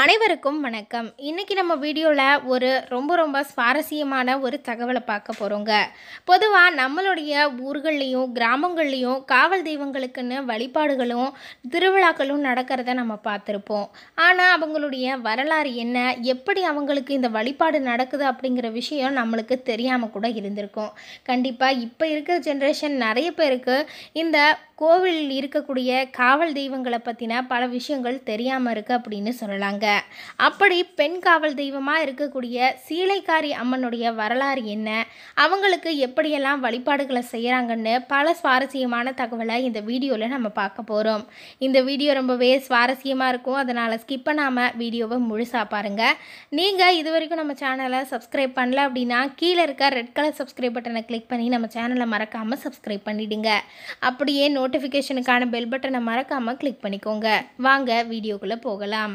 அனைவருக்கும் வணக்கம் இன்றைக்கி நம்ம வீடியோவில் ஒரு ரொம்ப ரொம்ப சுவாரஸ்யமான ஒரு தகவலை பார்க்க போகிறோங்க பொதுவாக நம்மளுடைய ஊர்கள்லேயும் கிராமங்கள்லேயும் காவல் தெய்வங்களுக்குன்னு வழிபாடுகளும் திருவிழாக்களும் நடக்கிறத நம்ம பார்த்துருப்போம் ஆனால் அவங்களுடைய வரலாறு என்ன எப்படி அவங்களுக்கு இந்த வழிபாடு நடக்குது அப்படிங்கிற விஷயம் நம்மளுக்கு தெரியாமல் கூட இருந்திருக்கும் கண்டிப்பாக இப்போ இருக்கிற ஜென்ரேஷன் நிறைய பேருக்கு இந்த கோவிலில் இருக்கக்கூடிய காவல் தெய்வங்களை பற்றின பல விஷயங்கள் தெரியாமல் இருக்குது அப்படின்னு சொல்லலாங்க அப்படி பெண் காவல் தெய்வமாக இருக்கக்கூடிய சீலைக்காரி அம்மனுடைய வரலாறு என்ன அவங்களுக்கு எப்படியெல்லாம் வழிபாடுகளை செய்கிறாங்கன்னு பல சுவாரஸ்யமான தகவலை இந்த வீடியோவில் நம்ம பார்க்க போகிறோம் இந்த வீடியோ ரொம்பவே சுவாரஸ்யமாக இருக்கும் அதனால் ஸ்கிப் பண்ணாமல் வீடியோவை முழுசாக பாருங்கள் நீங்கள் இது வரைக்கும் நம்ம சேனலை சப்ஸ்கிரைப் பண்ணல அப்படின்னா கீழே இருக்க ரெட் கலர் சப்ஸ்கிரைப் பட்டனை கிளிக் பண்ணி நம்ம சேனலை மறக்காமல் சப்ஸ்கிரைப் பண்ணிவிடுங்க அப்படியே நோட்டிஃபிகேஷனுக்கான பெல் பட்டனை மறக்காமல் கிளிக் பண்ணிக்கோங்க வாங்க வீடியோக்குள்ளே போகலாம்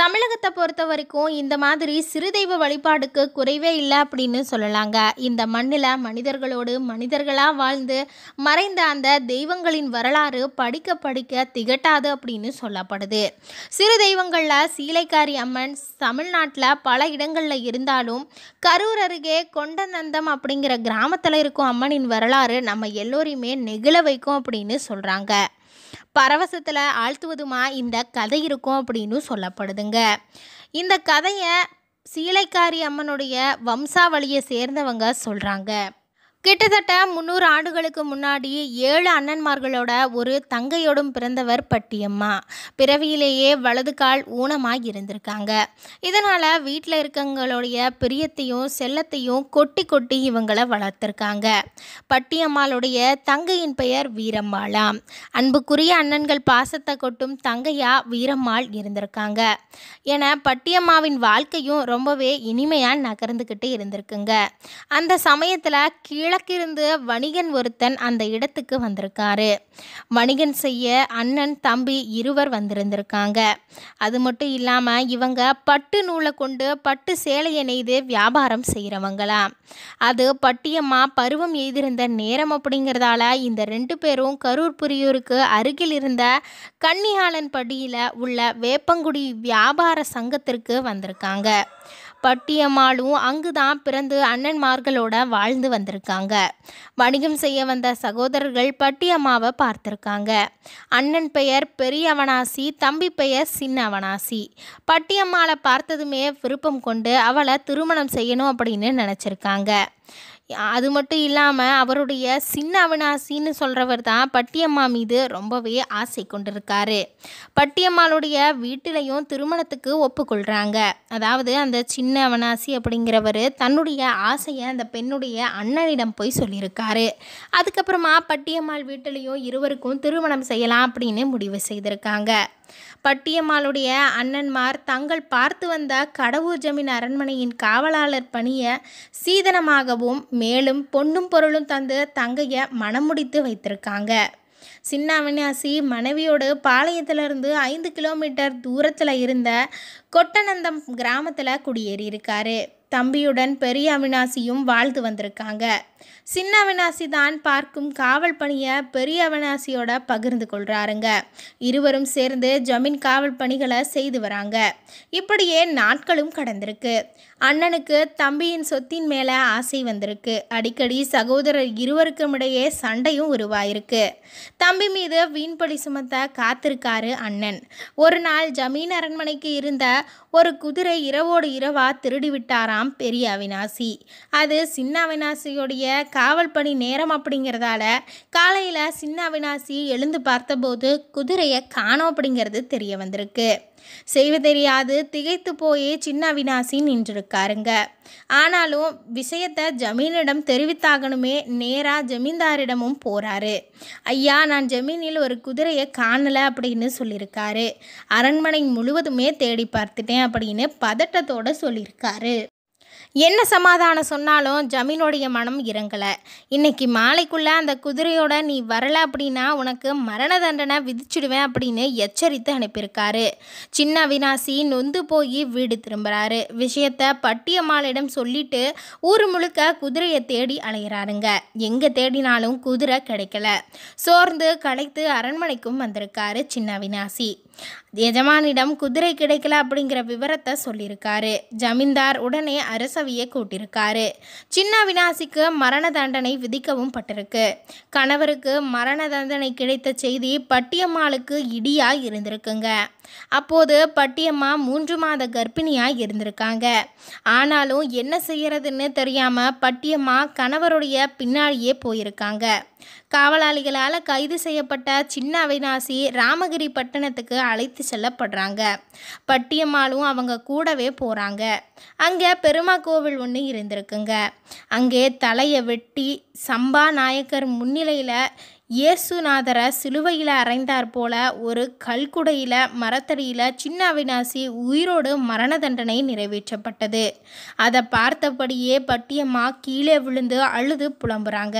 தமிழகத்தை பொறுத்த வரைக்கும் இந்த மாதிரி சிறு தெய்வ வழிபாடுக்கு குறைவே இல்லை அப்படின்னு சொல்லலாங்க இந்த மண்ணில் மனிதர்களோடு மனிதர்களாக வாழ்ந்து மறைந்த அந்த தெய்வங்களின் வரலாறு படிக்க படிக்க திகட்டாது அப்படின்னு சொல்லப்படுது சிறு தெய்வங்களில் சீலைக்காரி அம்மன் தமிழ்நாட்டில் பல இடங்களில் இருந்தாலும் கரூர் அருகே கொண்டநந்தம் அப்படிங்கிற கிராமத்தில் இருக்கும் அம்மனின் வரலாறு நம்ம எல்லோரையுமே நெகிழ வைக்கும் அப்படின்னு சொல்கிறாங்க பரவசத்தில் ஆழ்த்துவதுமா இந்த கதை இருக்கும் அப்படின்னு சொல்லப்படுதுங்க இந்த கதையை சீலைக்காரி அம்மனுடைய வம்சாவளியை சேர்ந்தவங்க சொல்கிறாங்க கிட்டத்தட்ட முந்நூறு ஆண்டுகளுக்கு முன்னாடி ஏழு அண்ணன்மார்களோட ஒரு தங்கையோடும் பிறந்தவர் பட்டியம்மா பிறவியிலேயே வலது கால் ஊனமாக இருந்திருக்காங்க இதனால் வீட்டில் இருக்கவங்களுடைய பிரியத்தையும் செல்லத்தையும் கொட்டி கொட்டி இவங்களை வளர்த்துருக்காங்க பட்டியம்மாளுடைய தங்கையின் பெயர் வீரம்மாளாம் அன்புக்குரிய அண்ணன்கள் பாசத்தை கொட்டும் தங்கையா வீரம்மாள் இருந்திருக்காங்க என பட்டியம்மாவின் வாழ்க்கையும் ரொம்பவே இனிமையாக நகர்ந்துக்கிட்டு இருந்திருக்குங்க அந்த சமயத்தில் கீழே கிழக்கிருந்து வணிகன் ஒருத்தன் அந்த இடத்துக்கு வந்திருக்காரு வணிகன் செய்ய அண்ணன் தம்பி இருவர் வந்திருந்திருக்காங்க அது மட்டும் இல்லாமல் இவங்க பட்டு நூலை கொண்டு பட்டு சேலையை நெய்து வியாபாரம் செய்கிறவங்களாம் அது பட்டியம்மா பருவம் எய்திருந்த நேரம் அப்படிங்கிறதால இந்த ரெண்டு பேரும் கரூர் புரியூருக்கு அருகில் இருந்த கன்னிஹாலன் படியில் உள்ள வேப்பங்குடி வியாபார சங்கத்திற்கு வந்திருக்காங்க பட்டியம்மாளும் அங்கு தான் பிறந்து அண்ணன்மார்களோட வாழ்ந்து வந்திருக்காங்க வணிகம் செய்ய வந்த சகோதரர்கள் பட்டியம்மாவை பார்த்துருக்காங்க அண்ணன் பெயர் பெரியவனாசி தம்பி பெயர் சின்னவனாசி பட்டியம்மாவை பார்த்ததுமே விருப்பம் கொண்டு அவளை திருமணம் செய்யணும் அப்படின்னு நினச்சிருக்காங்க அது மட்டும் இல்லாமல் அவருடைய சின்ன அவினாசின்னு சொல்கிறவர் தான் பட்டியம்மா மீது ரொம்பவே ஆசை கொண்டிருக்காரு பட்டியம்மாளுடைய வீட்டிலையும் திருமணத்துக்கு ஒப்புக்கொள்கிறாங்க அதாவது அந்த சின்ன அவனாசி அப்படிங்கிறவர் தன்னுடைய ஆசையை அந்த பெண்ணுடைய அண்ணனிடம் போய் சொல்லியிருக்காரு அதுக்கப்புறமா பட்டியம்மாள் வீட்டிலையும் இருவருக்கும் திருமணம் செய்யலாம் அப்படின்னு முடிவு செய்திருக்காங்க பட்டியம்மாளுடைய அண்ணன்மார் தங்கள் பார்த்து வந்த கடவுர் ஜமீன் அரண்மனையின் காவலாளர் பணியை சீதனமாகவும் மேலும் பொண்ணும் பொருளும் தந்து தங்கையை முடித்து வைத்திருக்காங்க சின்ன வின்யாசி மனைவியோடு பாளையத்திலிருந்து ஐந்து கிலோமீட்டர் தூரத்தில் இருந்த கொட்டநந்தம் கிராமத்தில் குடியேறியிருக்காரு தம்பியுடன் பெரிய அவினாசியும் வாழ்ந்து வந்திருக்காங்க சின்ன அவினாசி தான் பார்க்கும் காவல் பணியை பெரிய அவினாசியோட பகிர்ந்து கொள்கிறாருங்க இருவரும் சேர்ந்து ஜமீன் காவல் பணிகளை செய்து வராங்க இப்படியே நாட்களும் கடந்திருக்கு அண்ணனுக்கு தம்பியின் சொத்தின் மேலே ஆசை வந்திருக்கு அடிக்கடி சகோதரர் இருவருக்கும் இடையே சண்டையும் உருவாயிருக்கு தம்பி மீது வீண்படி சுமத்த காத்திருக்காரு அண்ணன் ஒரு நாள் ஜமீன் அரண்மனைக்கு இருந்த ஒரு குதிரை இரவோடு இரவா திருடிவிட்டாராம் ஆறாம் பெரிய அவினாசி அது சின்ன அவினாசியுடைய காவல் பணி நேரம் அப்படிங்கிறதால காலையில் சின்ன அவினாசி எழுந்து பார்த்தபோது குதிரையை காணோம் அப்படிங்கிறது தெரிய வந்திருக்கு தெரியாது திகைத்து போயே சின்ன அவினாசி நின்றிருக்காருங்க ஆனாலும் விஷயத்தை ஜமீனிடம் தெரிவித்தாகணுமே நேராக ஜமீன்தாரிடமும் போகிறாரு ஐயா நான் ஜமீனில் ஒரு குதிரையை காணலை அப்படின்னு சொல்லியிருக்காரு அரண்மனை முழுவதுமே தேடி பார்த்துட்டேன் அப்படின்னு பதட்டத்தோடு சொல்லியிருக்காரு என்ன சமாதானம் சொன்னாலும் ஜமீனுடைய மனம் இறங்கலை இன்னைக்கு மாலைக்குள்ளே அந்த குதிரையோட நீ வரல அப்படின்னா உனக்கு மரண தண்டனை விதிச்சிடுவேன் அப்படின்னு எச்சரித்து அனுப்பியிருக்காரு சின்ன அவினாசி நொந்து போய் வீடு திரும்புகிறாரு விஷயத்த பட்டியம்மாளிடம் சொல்லிட்டு ஊர் முழுக்க குதிரையை தேடி அலைகிறாருங்க எங்கே தேடினாலும் குதிரை கிடைக்கல சோர்ந்து களைத்து அரண்மனைக்கும் வந்திருக்காரு சின்ன அவினாசி எஜமானிடம் குதிரை கிடைக்கல அப்படிங்கிற விவரத்தை சொல்லியிருக்காரு ஜமீன்தார் உடனே அரசவையை கூட்டியிருக்காரு சின்ன விநாசிக்கு மரண தண்டனை விதிக்கவும் பட்டிருக்கு கணவருக்கு மரண தண்டனை கிடைத்த செய்தி பட்டியம்மாளுக்கு இடியாக இருந்திருக்குங்க அப்போது பட்டியம்மா மூன்று மாத கர்ப்பிணியாக இருந்திருக்காங்க ஆனாலும் என்ன செய்யறதுன்னு தெரியாமல் பட்டியம்மா கணவருடைய பின்னாடியே போயிருக்காங்க காவலாளிகளால் கைது செய்யப்பட்ட சின்ன அவினாசி ராமகிரி பட்டணத்துக்கு அழைத்து செல்லப்படுறாங்க பட்டியம்மாளும் அவங்க கூடவே போகிறாங்க அங்கே பெருமா கோவில் ஒன்று இருந்திருக்குங்க அங்கே தலையை வெட்டி சம்பா நாயக்கர் முன்னிலையில் இயேசுநாதரை சிலுவையில் அறைந்தார் போல ஒரு கல்குடையில் மரத்தடியில் சின்ன அவினாசி உயிரோடு மரண தண்டனை நிறைவேற்றப்பட்டது அதை பார்த்தபடியே பட்டியம்மா கீழே விழுந்து அழுது புலம்புறாங்க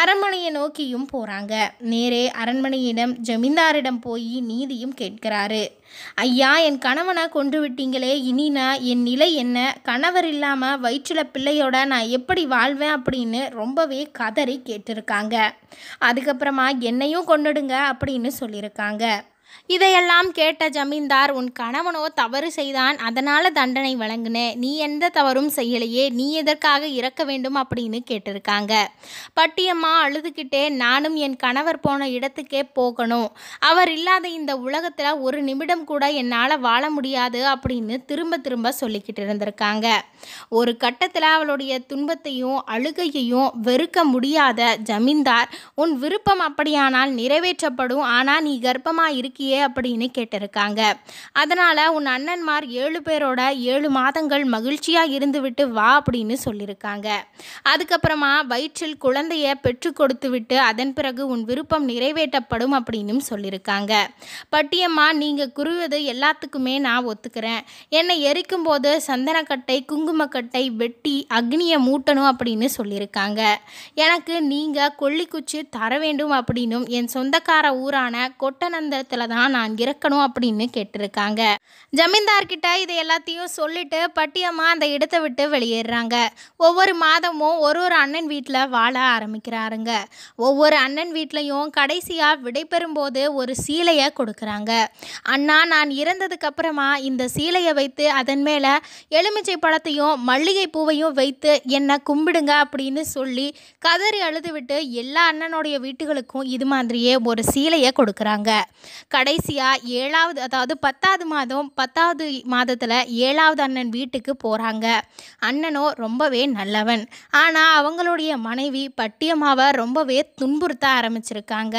அரண்மனையை நோக்கியும் போகிறாங்க நேரே அரண்மனையிடம் ஜமீன்தாரிடம் போய் நீதியும் கேட்கிறாரு ஐயா என் கணவனை கொண்டு விட்டீங்களே இனி நான் என் நிலை என்ன கணவர் இல்லாமல் வயிற்றில் பிள்ளையோட நான் எப்படி வாழ்வேன் அப்படின்னு ரொம்பவே கதறி கேட்டிருக்காங்க அது அதுக்கப்புறமா என்னையும் கொண்டுடுங்க அப்படின்னு சொல்லியிருக்காங்க இதையெல்லாம் கேட்ட ஜமீன்தார் உன் கணவனோ தவறு செய்தான் அதனால் தண்டனை வழங்கின நீ எந்த தவறும் செய்யலையே நீ எதற்காக இறக்க வேண்டும் அப்படின்னு கேட்டிருக்காங்க பட்டியம்மா அழுதுகிட்டே நானும் என் கணவர் போன இடத்துக்கே போகணும் அவர் இல்லாத இந்த உலகத்தில் ஒரு நிமிடம் கூட என்னால் வாழ முடியாது அப்படின்னு திரும்ப திரும்ப சொல்லிக்கிட்டு இருந்திருக்காங்க ஒரு கட்டத்தில் அவளுடைய துன்பத்தையும் அழுகையையும் வெறுக்க முடியாத ஜமீன்தார் உன் விருப்பம் அப்படியானால் நிறைவேற்றப்படும் ஆனால் நீ கர்ப்பமாக இருக்க இருக்கியே அப்படின்னு கேட்டிருக்காங்க அதனால் உன் அண்ணன்மார் ஏழு பேரோட ஏழு மாதங்கள் மகிழ்ச்சியாக இருந்துவிட்டு வா அப்படின்னு சொல்லியிருக்காங்க அதுக்கப்புறமா வயிற்றில் குழந்தைய பெற்று கொடுத்து விட்டு அதன் பிறகு உன் விருப்பம் நிறைவேற்றப்படும் அப்படின்னு சொல்லியிருக்காங்க பட்டியம்மா நீங்கள் குருவது எல்லாத்துக்குமே நான் ஒத்துக்கிறேன் என்னை எரிக்கும் போது சந்தனக்கட்டை குங்குமக்கட்டை வெட்டி அக்னியை மூட்டணும் அப்படின்னு சொல்லியிருக்காங்க எனக்கு நீங்கள் கொல்லிக்குச்சி தர வேண்டும் அப்படின்னும் என் சொந்தக்கார ஊரான கொட்டநந்தத்தில் தான் நான் இருக்கணும் அப்படின்னு கேட்டிருக்காங்க ஜமீன்தார்கிட்ட இது எல்லாத்தையும் சொல்லிட்டு பட்டியமாக அந்த இடத்தை விட்டு வெளியேறாங்க ஒவ்வொரு மாதமும் ஒரு ஒரு அண்ணன் வீட்டில் வாழ ஆரம்பிக்கிறாருங்க ஒவ்வொரு அண்ணன் வீட்லேயும் கடைசியாக விடைபெறும்போது ஒரு சீலையை கொடுக்குறாங்க அண்ணா நான் இறந்ததுக்கப்புறமா இந்த சீலையை வைத்து அதன் மேலே எலுமிச்சை பழத்தையும் மல்லிகை பூவையும் வைத்து என்னை கும்பிடுங்க அப்படின்னு சொல்லி கதறி அழுதுவிட்டு எல்லா அண்ணனுடைய வீட்டுகளுக்கும் இது மாதிரியே ஒரு சீலையை கொடுக்குறாங்க கடைசியாக ஏழாவது அதாவது பத்தாவது மாதம் பத்தாவது மாதத்தில் ஏழாவது அண்ணன் வீட்டுக்கு போகிறாங்க அண்ணனோ ரொம்பவே நல்லவன் ஆனால் அவங்களுடைய மனைவி பட்டியம்மாவை ரொம்பவே துன்புறுத்த ஆரம்பிச்சிருக்காங்க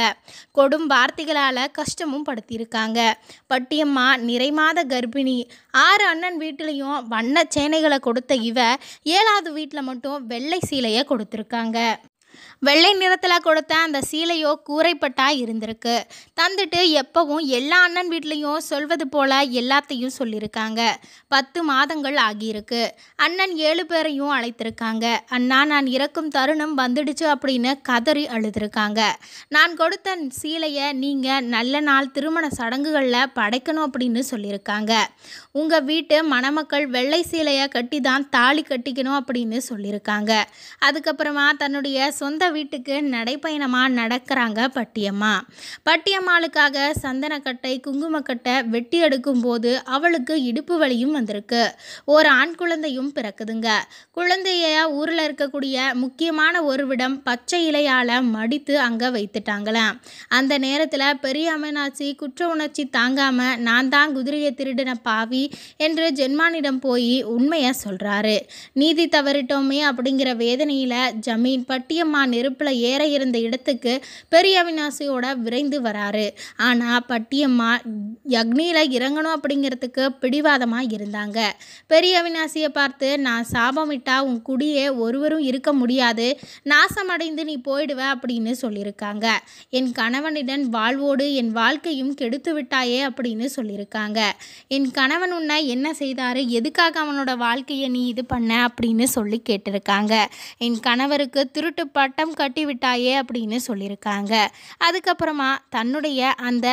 கொடும் வார்த்தைகளால் கஷ்டமும் படுத்தியிருக்காங்க பட்டியம்மா நிறைமாத கர்ப்பிணி ஆறு அண்ணன் வீட்டிலையும் வண்ண சேனைகளை கொடுத்த இவ ஏழாவது வீட்டில் மட்டும் வெள்ளை சீலையை கொடுத்துருக்காங்க வெள்ளை நிறத்தில் கொடுத்த அந்த சீலையோ கூரைப்பட்டா இருந்திருக்கு தந்துட்டு எப்பவும் எல்லா அண்ணன் வீட்லேயும் சொல்வது போல் எல்லாத்தையும் சொல்லியிருக்காங்க பத்து மாதங்கள் ஆகியிருக்கு அண்ணன் ஏழு பேரையும் அழைத்திருக்காங்க அண்ணா நான் இறக்கும் தருணம் வந்துடுச்சு அப்படின்னு கதறி அழுதுருக்காங்க நான் கொடுத்த சீலையை நீங்கள் நல்ல நாள் திருமண சடங்குகளில் படைக்கணும் அப்படின்னு சொல்லியிருக்காங்க உங்கள் வீட்டு மணமக்கள் வெள்ளை சீலையை கட்டி தான் தாலி கட்டிக்கணும் அப்படின்னு சொல்லியிருக்காங்க அதுக்கப்புறமா தன்னுடைய சொந்த வீட்டுக்கு நடைப்பயணமாக நடக்கிறாங்க பட்டியம்மா பட்டியம்மாளுக்காக சந்தனக்கட்டை குங்குமக்கட்டை வெட்டி எடுக்கும் போது அவளுக்கு இடுப்பு வலியும் வந்திருக்கு ஒரு ஆண் குழந்தையும் பிறக்குதுங்க குழந்தைய ஊரில் இருக்கக்கூடிய முக்கியமான ஒருவிடம் பச்சை இலையால் மடித்து அங்கே வைத்துட்டாங்களாம் அந்த நேரத்தில் பெரிய அமனாச்சி குற்ற உணர்ச்சி தாங்காமல் நான் தான் குதிரையை திருடின பாவி என்று ஜென்மானிடம் போய் உண்மையை சொல்கிறாரு நீதி தவறிட்டோமே அப்படிங்கிற வேதனையில் ஜமீன் பட்டியம்மா நெருப்பில் ஏற இருந்த இடத்துக்கு பெரிய அவினாசியோட விரைந்து வராரு ஆனால் பட்டியம்மா அக்னியில் இறங்கணும் அப்படிங்கிறதுக்கு பிடிவாதமாக இருந்தாங்க பெரிய அவினாசியை பார்த்து நான் சாபம் விட்டால் உன் குடியே ஒருவரும் இருக்க முடியாது நாசமடைந்து நீ போயிடுவேன் அப்படின்னு சொல்லியிருக்காங்க என் கணவனிடம் வாழ்வோடு என் வாழ்க்கையும் கெடுத்து விட்டாயே அப்படின்னு சொல்லியிருக்காங்க என் கணவன் உன்னை என்ன செய்தார் எதுக்காக அவனோட வாழ்க்கையை நீ இது பண்ண அப்படின்னு சொல்லி கேட்டிருக்காங்க என் கணவருக்கு திருட்டு பட்டம் பணம் கட்டிவிட்டாயே அப்படின்னு சொல்லியிருக்காங்க அதுக்கப்புறமா தன்னுடைய அந்த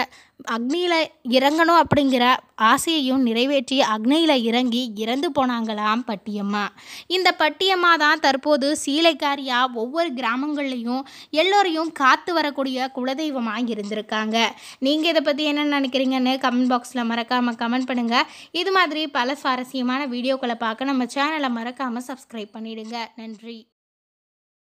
அக்னியில் இறங்கணும் அப்படிங்கிற ஆசையையும் நிறைவேற்றி அக்னியில் இறங்கி இறந்து போனாங்களாம் பட்டியம்மா இந்த பட்டியம்மா தான் தற்போது சீலைக்காரியாக ஒவ்வொரு கிராமங்கள்லேயும் எல்லோரையும் காத்து வரக்கூடிய குலதெய்வமாக இருந்திருக்காங்க நீங்கள் இதை பற்றி என்ன நினைக்கிறீங்கன்னு கமெண்ட் பாக்ஸில் மறக்காமல் கமெண்ட் பண்ணுங்கள் இது மாதிரி பல சுவாரஸ்யமான வீடியோக்களை பார்க்க நம்ம சேனலை மறக்காமல் சப்ஸ்கிரைப் பண்ணிவிடுங்க நன்றி